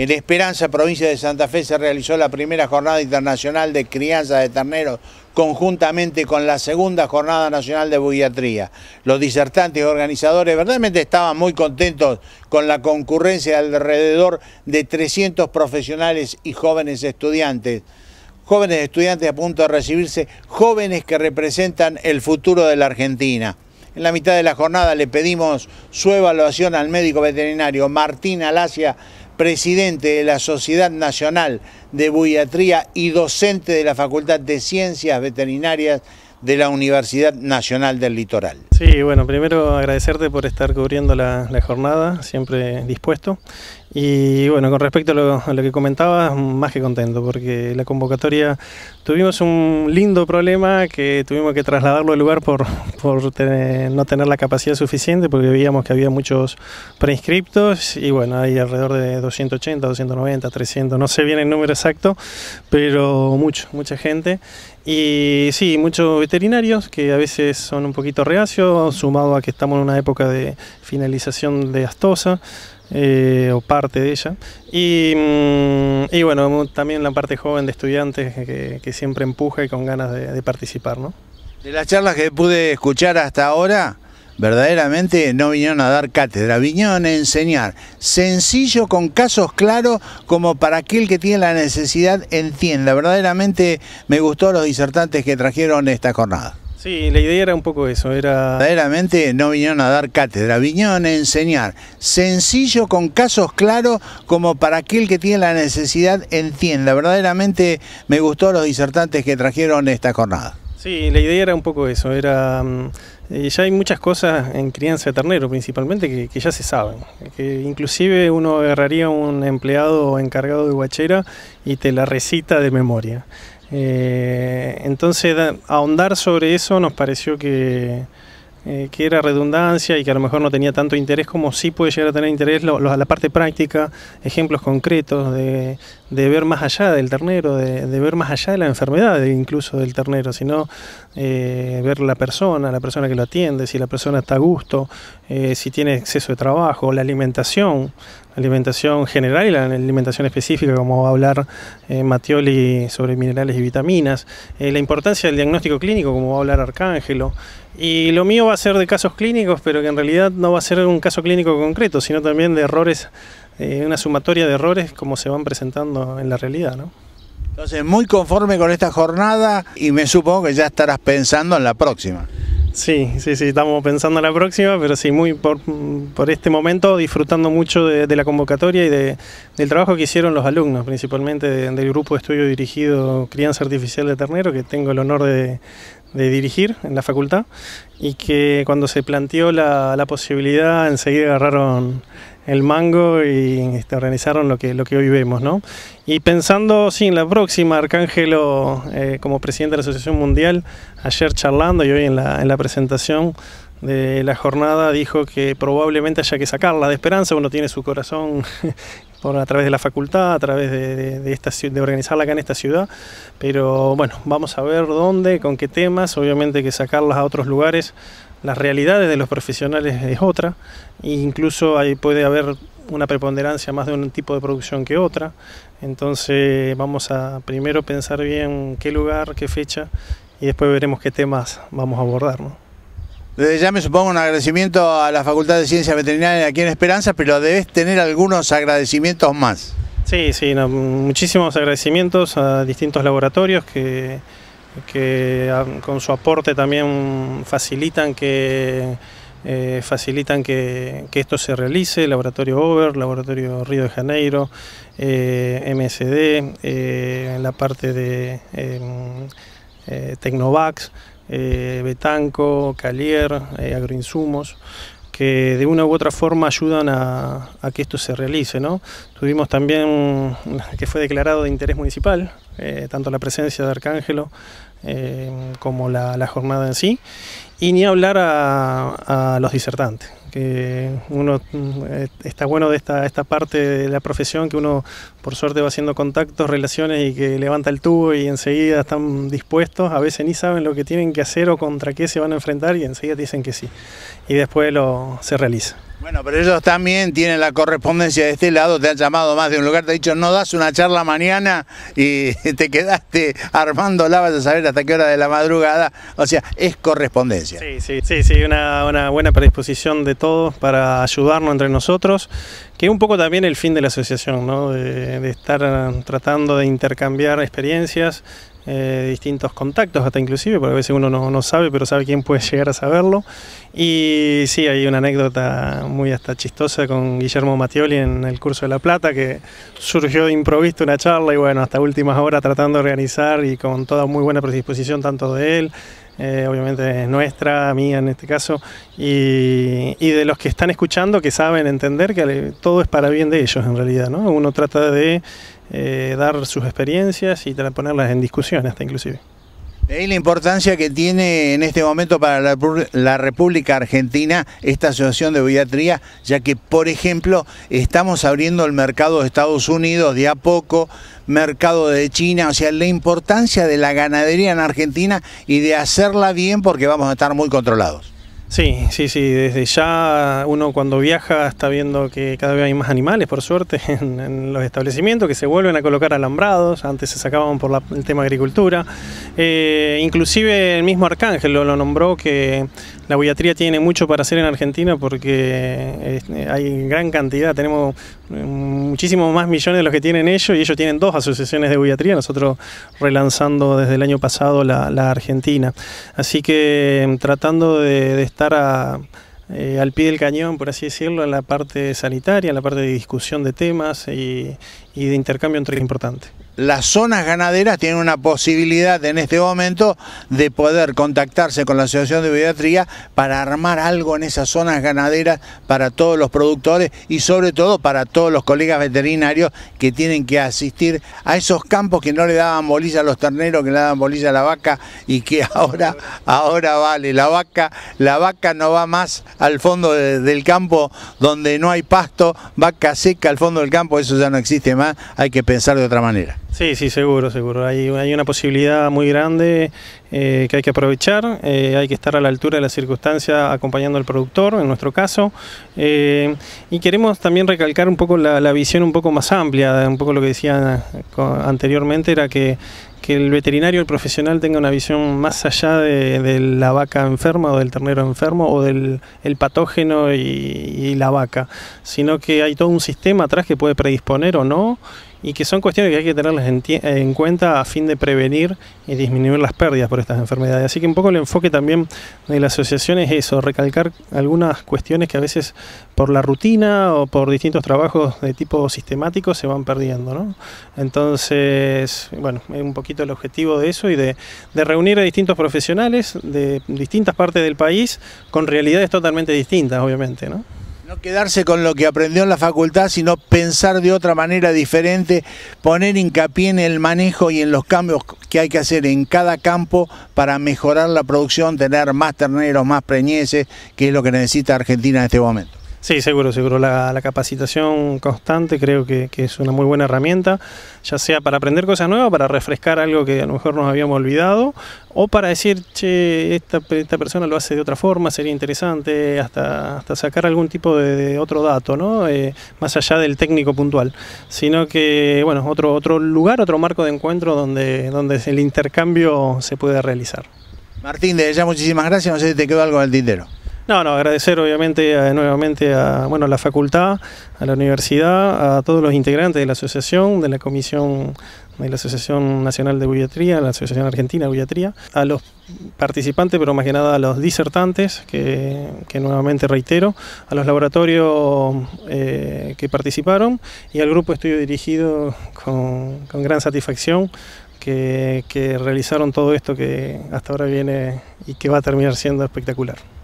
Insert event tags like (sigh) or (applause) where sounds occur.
En Esperanza, provincia de Santa Fe, se realizó la primera jornada internacional de crianza de terneros conjuntamente con la segunda jornada nacional de buiatría. Los disertantes y organizadores verdaderamente estaban muy contentos con la concurrencia de alrededor de 300 profesionales y jóvenes estudiantes. Jóvenes estudiantes a punto de recibirse, jóvenes que representan el futuro de la Argentina. En la mitad de la jornada le pedimos su evaluación al médico veterinario Martín Alasia, presidente de la Sociedad Nacional de Buiatría y docente de la Facultad de Ciencias Veterinarias de la Universidad Nacional del Litoral. Sí, bueno, primero agradecerte por estar cubriendo la, la jornada, siempre dispuesto. Y bueno, con respecto a lo, que comentabas, más que contento, porque la convocatoria tuvimos un lindo problema que tuvimos que trasladarlo al lugar por, (laughs) por no tener la capacidad suficiente, porque veíamos que había muchos preinscriptos y bueno, hay alrededor de 280, 290, 300, no sé bien el número exacto, pero mucho, mucha gente. Y sí, muchos veterinarios que a veces son un poquito reacios, sumado a que estamos en una época de finalización de astosa. Eh, o parte de ella. Y, mm, bueno, también la parte joven de estudiantes que, siempre empuja y con ganas de, participar. ¿no? De las charlas que pude escuchar hasta ahora, verdaderamente no vinieron a dar cátedra, vinieron a enseñar. Sencillo, con casos claros, como para aquel que tiene la necesidad entienda. Verdaderamente me gustó los disertantes que trajeron esta jornada. Sí, la idea era un poco eso, era... Verdaderamente no vinieron a dar cátedra, vinieron a enseñar. Sencillo, con casos claros, como para aquel que tiene la necesidad entienda. Verdaderamente me gustó los disertantes que trajeron esta jornada. Sí, la idea era un poco eso, era... Mm, eh, ya hay muchas cosas en crianza de ternero principalmente que, ya se saben. Que inclusive uno agarraría un empleado encargado de guachera y te la recita de memoria. Eh, entonces, ahondar sobre eso nos pareció eh, que, era redundancia y que a lo mejor no tenía tanto interés como sí puede llegar a tener interés lo, la parte práctica, ejemplos concretos de, ver más allá del ternero, de, ver más allá de la enfermedad incluso del ternero, sino eh, ver la persona, la persona que lo atiende, si la persona está a gusto, eh, si tiene exceso de trabajo, la alimentación, alimentación general y la alimentación específica, como va a hablar eh, Matioli sobre minerales y vitaminas, eh, la importancia del diagnóstico clínico, como va a hablar Arcángelo, y lo mío va a ser de casos clínicos, pero que en realidad no va a ser un caso clínico concreto, sino también de errores, eh, una sumatoria de errores como se van presentando en la realidad, ¿no? Entonces, muy conforme con esta jornada y me supongo que ya estarás pensando en la próxima. Sí, sí, sí, estamos pensando en la próxima, pero sí, muy por, por este momento disfrutando mucho de, la convocatoria y de, del trabajo que hicieron los alumnos, principalmente del grupo de estudio dirigido Crianza Artificial de Ternero, que tengo el honor de, dirigir en la facultad y que cuando se planteó la, la posibilidad enseguida agarraron el mango y este, organizaron lo que, lo que hoy vemos, ¿no? Y pensando, sí, en la próxima, Arcángelo eh, como presidente de la Asociación Mundial, ayer charlando y hoy en la, presentación de la jornada dijo que probablemente haya que sacarla de esperanza, uno tiene su corazón (laughs) por, a través de la facultad, a través de, de, esta, de organizarla acá en esta ciudad, pero bueno, vamos a ver dónde, con qué temas, obviamente que sacarlas a otros lugares las realidades de los profesionales es otra, e incluso ahí puede haber una preponderancia más de un tipo de producción que otra, entonces vamos a primero pensar bien qué lugar, qué fecha y después veremos qué temas vamos a abordar. Desde ya me supongo un agradecimiento a la Facultad de Ciencias Veterinarias aquí en Esperanza, pero debes tener algunos agradecimientos más. Sí, sí, muchísimos agradecimientos a distintos laboratorios que que ah, con su aporte también facilitan que, eh, facilitan que, esto se realice, Laboratorio Over, Laboratorio Río de Janeiro, eh, MSD, eh, la parte de em, eh, Tecnovax, Betanco, Calier, Agroinsumos que de una u otra forma ayudan a, que esto se realice. ¿no? Tuvimos también (laughs) que fue declarado de interés municipal, tanto la presencia de Arcángelo eh, como la, la, jornada en sí, y ni hablar a los disertantes, que uno eh, está bueno de esta, esta parte de la profesión, que uno por suerte va haciendo contactos, relaciones y que levanta el tubo y enseguida están dispuestos, a veces ni saben lo que tienen que hacer o contra qué se van a enfrentar y enseguida dicen que sí. Y después lo, se realiza. Bueno, pero ellos también tienen la correspondencia de este lado, te han llamado más de un lugar, te han dicho, no das una charla mañana y (laughs) te quedaste armando la, vas a saber hasta qué hora de la madrugada. O sea, es correspondencia. Sí, sí, sí, sí una, una buena predisposición de todos para ayudarnos entre nosotros, que es un poco también el fin de la asociación, de, estar eh, tratando de intercambiar experiencias, eh, distintos contactos, hasta inclusive, porque a veces uno no, no, sabe, pero sabe quién puede (laughs) llegar a saberlo. Y sí, hay una anécdota muy hasta chistosa con Guillermo Mattioli en el curso de La Plata, que surgió de improviso una charla y bueno, hasta últimas horas tratando de organizar y con toda muy buena predisposición tanto de él eh, obviamente obviamente nuestra, mía en este caso, y, de los que están escuchando, que saben entender que todo es para bien de ellos en realidad, ¿no? Uno trata de eh, dar sus experiencias y ponerlas en discusión hasta inclusive la importancia que tiene en este momento para la, República Argentina esta asociación de biatría, ya que, por ejemplo, estamos abriendo el mercado de Estados Unidos de a poco, mercado de China, o sea, la importancia de la ganadería en Argentina y de hacerla bien porque vamos a estar muy controlados. Sí, sí, sí, desde ya uno cuando viaja está viendo que cada vez hay más animales, por suerte, (laughs) en, los establecimientos, que se vuelven a colocar alambrados, antes se sacaban por la, el tema agricultura. Eh, inclusive el mismo Arcángel lo nombró que la Bullatría tiene mucho para hacer en Argentina porque eh, hay gran cantidad, tenemos mm, muchísimos más millones de los que tienen ellos y ellos tienen dos asociaciones de buyatría nosotros relanzando desde el año pasado la, Argentina. Así que mm, tratando de, estar eh, al pie del cañón, por así decirlo, en la parte sanitaria, en la parte de discusión de temas y, de intercambio entre importante las zonas ganaderas tienen una posibilidad en este momento de poder contactarse con la Asociación de Pediatría para armar algo en esas zonas ganaderas para todos los productores y sobre todo para todos los colegas veterinarios que tienen que asistir a esos campos que no le daban bolilla a los terneros, que le daban bolilla a la vaca y que (laughs) ahora, ahora vale. La vaca, la vaca no va más al fondo del campo donde no hay pasto, vaca seca al fondo del campo, eso ya no existe más, hay que pensar de otra manera. Sí, sí, seguro, seguro. Hay, una posibilidad muy grande eh, que hay que aprovechar, eh, hay que estar a la altura de las circunstancia acompañando al productor, en nuestro caso. Eh, y queremos también recalcar un poco la, visión un poco más amplia, un poco lo que decía anteriormente, era que, el veterinario, el profesional tenga una visión más allá de, la vaca enferma o del ternero enfermo o del el patógeno y la vaca, sino que hay todo un sistema atrás que puede predisponer o no y que son cuestiones que hay que tenerlas en, cuenta a fin de prevenir y disminuir las pérdidas por estas enfermedades. Así que un poco el enfoque también de la asociación es eso, recalcar algunas cuestiones que a veces por la rutina o por distintos trabajos de tipo sistemático se van perdiendo. ¿no? Entonces, bueno, es un poquito el objetivo de eso y de, de reunir a distintos profesionales de distintas partes del país con realidades totalmente distintas, obviamente. ¿no? No quedarse con lo que aprendió en la facultad, sino pensar de otra manera diferente, poner hincapié en el manejo y en los cambios que hay que hacer en cada campo para mejorar la producción, tener más terneros, más preñeces, que es lo que necesita Argentina en este momento. Sí, seguro, seguro. La, capacitación constante creo que, es una muy buena herramienta, ya sea para aprender cosas nuevas, para refrescar algo que a lo mejor nos habíamos olvidado, o para decir, che, esta, persona lo hace de otra forma, sería interesante, hasta, hasta sacar algún tipo de, otro dato, ¿no? Eh, más allá del técnico puntual, sino que, bueno, otro, otro lugar, otro marco de encuentro donde, donde el intercambio se puede realizar. Martín, desde ya muchísimas gracias, no sé si te quedó algo el tintero. No, no, agradecer obviamente eh, nuevamente a, bueno, a la facultad, a la universidad, a todos los integrantes de la asociación, de la comisión de la Asociación Nacional de Bulliatría, la Asociación Argentina de Bulliatría, a los participantes, pero más que nada a los disertantes, que, nuevamente reitero, a los laboratorios eh, que participaron y al grupo estudio dirigido con, gran satisfacción que realizaron todo esto que hasta ahora viene y que va a terminar siendo espectacular.